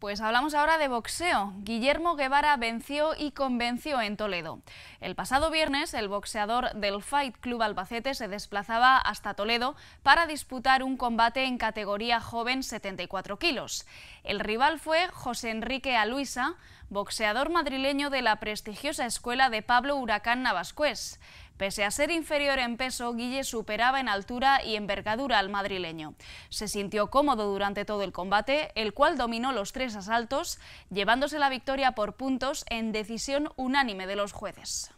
Pues hablamos ahora de boxeo. Guillermo Guevara venció y convenció en Toledo. El pasado viernes, el boxeador del Fight Club Albacete se desplazaba hasta Toledo para disputar un combate en categoría joven 74 kilos. El rival fue José Enrique Aluisa, boxeador madrileño de la prestigiosa escuela de Pablo Huracán Navascués. Pese a ser inferior en peso, Guille superaba en altura y envergadura al madrileño. Se sintió cómodo durante todo el combate, el cual dominó los tres asaltos, llevándose la victoria por puntos en decisión unánime de los jueces.